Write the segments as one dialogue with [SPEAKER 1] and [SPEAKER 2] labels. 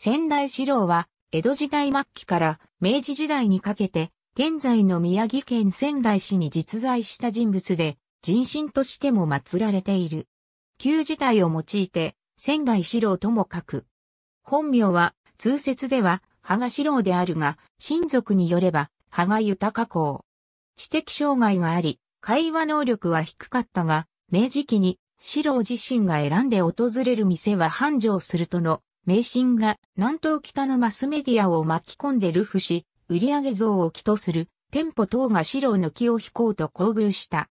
[SPEAKER 1] 仙台四郎は、江戸時代末期から明治時代にかけて、現在の宮城県仙台市に実在した人物で、人心としても祀られている。旧字体を用いて、仙台四郎とも書く。本名は、通説では、羽賀四郎であるが、親族によれば、羽賀豊公。知的障害があり、会話能力は低かったが、明治期に、四郎自身が選んで訪れる店は繁盛するとの迷信が南東北のマスメディアを巻き込んでルフし、売上増を起とする店舗等が白抜きを引こうと厚遇した。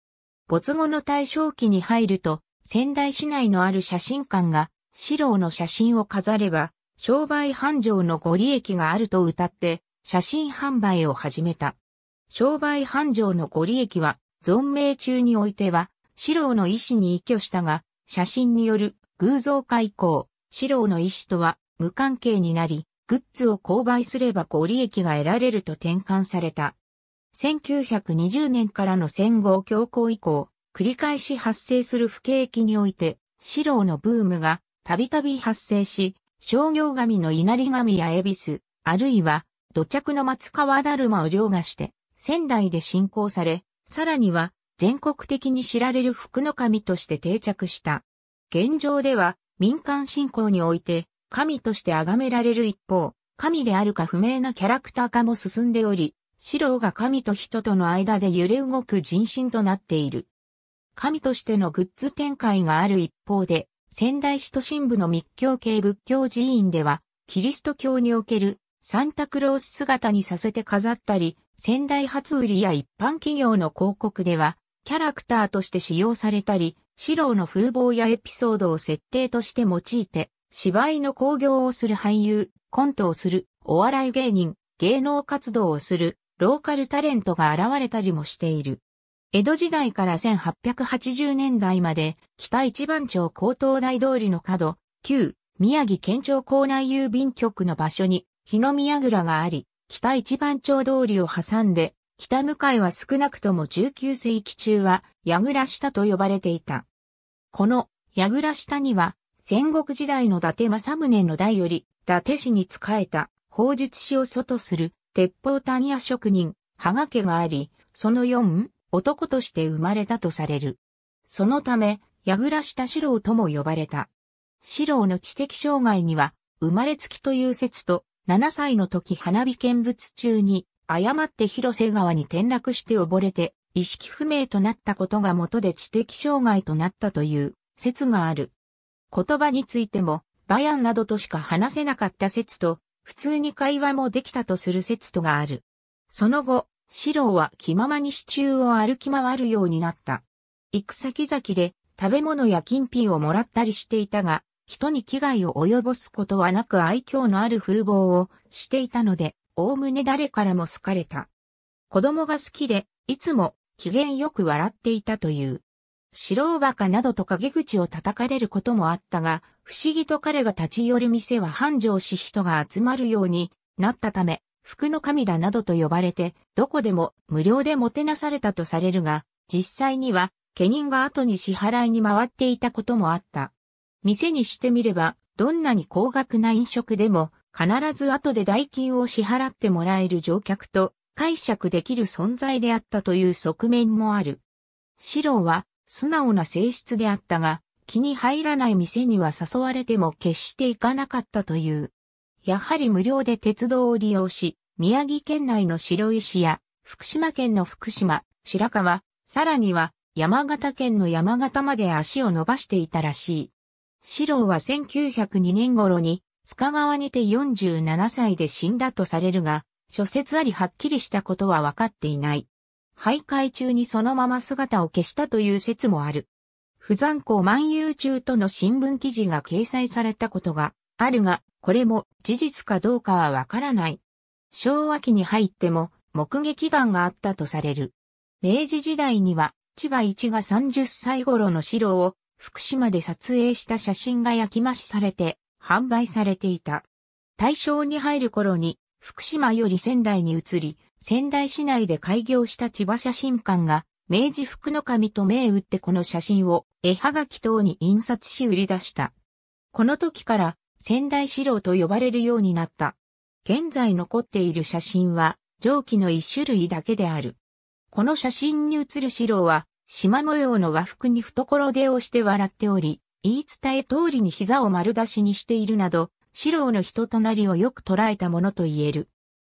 [SPEAKER 1] 没後の対象期に入ると、仙台市内のある写真館が、白の写真を飾れば、商売繁盛のご利益があると謳って、写真販売を始めた。商売繁盛のご利益は、存命中においては、四郎の意思に依拠したが、写真による偶像化以降、四郎の意思とは無関係になり、グッズを購買すれば小利益が得られると転換された。1920年からの戦後強行以降、繰り返し発生する不景気において、四郎のブームがたびたび発生し、商業神の稲荷神や恵比寿、あるいは土着の松川だるまを凌駕して、仙台で信仰され、さらには全国的に知られる福の神として定着した。現状では、民間信仰において、神として崇められる一方、神であるか不明なキャラクター化も進んでおり、四郎が神と人との間で揺れ動く人心となっている。神としてのグッズ展開がある一方で、仙台市都心部の密教系仏教寺院では、キリスト教におけるサンタクロース姿にさせて飾ったり、仙台初売りや一般企業の広告では、キャラクターとして使用されたり、四郎の風貌やエピソードを設定として用いて、芝居の興行をする俳優、コントをする、お笑い芸人、芸能活動をする、ローカルタレントが現れたりもしている。江戸時代から1880年代まで、北一番町高等大通りの角、旧、宮城県庁港内郵便局の場所に、日の宮倉があり、北一番町通りを挟んで、北向かいは少なくとも19世紀中は、櫓下と呼ばれていた。この櫓下には、戦国時代の伊達政宗の代より、伊達氏に仕えた、法術師を祖とする、鉄砲谷屋職人、羽賀家があり、その四、男として生まれたとされる。そのため、櫓下四郎とも呼ばれた。四郎の知的障害には、生まれつきという説と、7歳の時花火見物中に、誤って広瀬川に転落して溺れて、意識不明となったことが元で知的障害となったという説がある。言葉についても、バヤンなどとしか話せなかった説と、普通に会話もできたとする説とがある。その後、四郎は気ままに支柱を歩き回るようになった。行く先々で食べ物や金品をもらったりしていたが、人に危害を及ぼすことはなく愛嬌のある風貌をしていたので、おおむね誰からも好かれた。子供が好きで、いつも機嫌よく笑っていたという。白馬鹿などと陰口を叩かれることもあったが、不思議と彼が立ち寄る店は繁盛し人が集まるようになったため、服の神だなどと呼ばれて、どこでも無料でもてなされたとされるが、実際には、家人が後に支払いに回っていたこともあった。店にしてみれば、どんなに高額な飲食でも、必ず後で代金を支払ってもらえる乗客と、解釈できる存在であったという側面もある。四郎は素直な性質であったが、気に入らない店には誘われても決して行かなかったという。やはり無料で鉄道を利用し、宮城県内の白石や福島県の福島、白川、さらには山形県の山形まで足を伸ばしていたらしい。四郎は1902年頃に、塚川にて47歳で死んだとされるが、諸説ありはっきりしたことは分かっていない。徘徊中にそのまま姿を消したという説もある。不残校万有中との新聞記事が掲載されたことがあるが、これも事実かどうかはわからない。昭和期に入っても目撃談があったとされる。明治時代には千葉一が30歳頃の城を福島で撮影した写真が焼き増しされて販売されていた。大正に入る頃に福島より仙台に移り、仙台市内で開業した千葉写真館が、明治福の神と銘打ってこの写真を絵はがき等に印刷し売り出した。この時から仙台四郎と呼ばれるようになった。現在残っている写真は上記の一種類だけである。この写真に写る四郎は、縞模様の和服に懐出をして笑っており、言い伝え通りに膝を丸出しにしているなど、四郎の人となりをよく捉えたものと言える。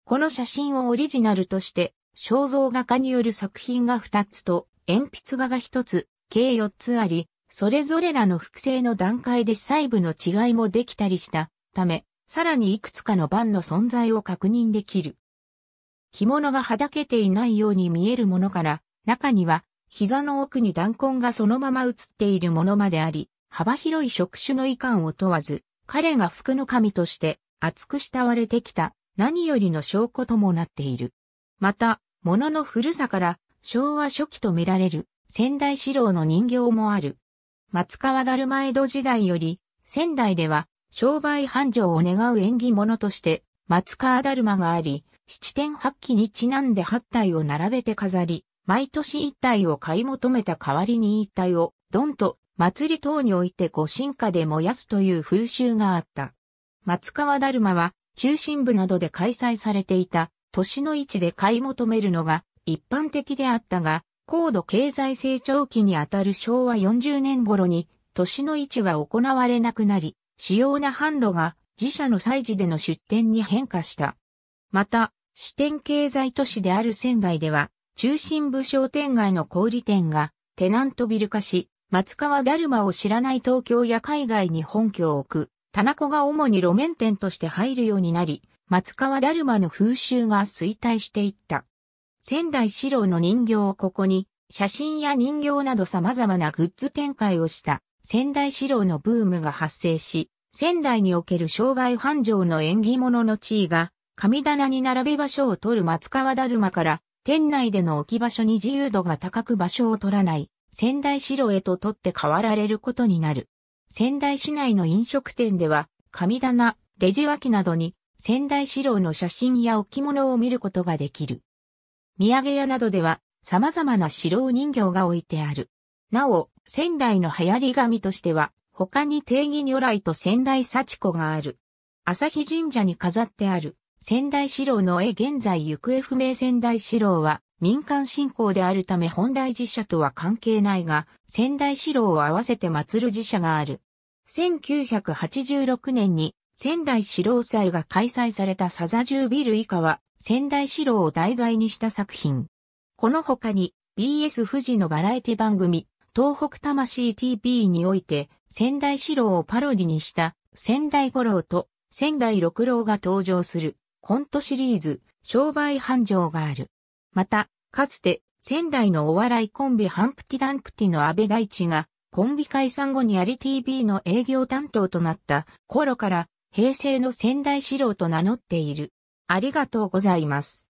[SPEAKER 1] この写真をオリジナルとして、肖像画家による作品が2つと、鉛筆画が1つ、計4つあり、それぞれらの複製の段階で細部の違いもできたりしたため、さらにいくつかの版の存在を確認できる。着物がはだけていないように見えるものから、中には膝の奥に弾痕がそのまま映っているものまであり、幅広い触手の遺憾を問わず、彼が服の神として厚く慕われてきた何よりの証拠ともなっている。また、物の古さから昭和初期と見られる仙台四郎の人形もある。松川だるま江戸時代より仙台では商売繁盛を願う縁起物として松川だるまがあり、七点八鬼にちなんで八体を並べて飾り、毎年一体を買い求めた代わりに一体をドンと祭り等において御神火で燃やすという風習があった。松川だるまは中心部などで開催されていた都市の位置で買い求めるのが一般的であったが、高度経済成長期にあたる昭和40年頃に都市の位置は行われなくなり、主要な販路が自社の祭事での出店に変化した。また、支店経済都市である仙台では、中心部商店街の小売店がテナントビル化し、松川だるまを知らない東京や海外に本拠を置く、田中が主に路面店として入るようになり、松川だるまの風習が衰退していった。仙台四郎の人形をここに、写真や人形など様々なグッズ展開をした仙台四郎のブームが発生し、仙台における商売繁盛の縁起物の地位が、神棚に並べ場所を取る松川だるまから、店内での置き場所に自由度が高く場所を取らない、仙台城へと取って代わられることになる。仙台市内の飲食店では、神棚、レジ脇などに仙台四郎の写真や置物を見ることができる。土産屋などでは様々な四郎人形が置いてある。なお、仙台の流行り紙としては、他に定義如来と仙台幸子がある。朝日神社に飾ってある仙台四郎の絵現在行方不明仙台四郎は民間信仰であるため本来寺社とは関係ないが、仙台四郎を合わせて祀る寺社がある。1986年に仙台四郎祭が開催されたサザジュービル以下は仙台四郎を題材にした作品。この他に BS 富士のバラエティ番組東北魂 TV において仙台四郎をパロディにした仙台五郎と仙台六郎が登場するコントシリーズ商売繁盛がある。また、かつて、仙台のお笑いコンビハンプティダンプティの安倍大地が、コンビ解散後にアリ TV の営業担当となった頃から、平成の仙台四郎と名乗っている。ありがとうございます。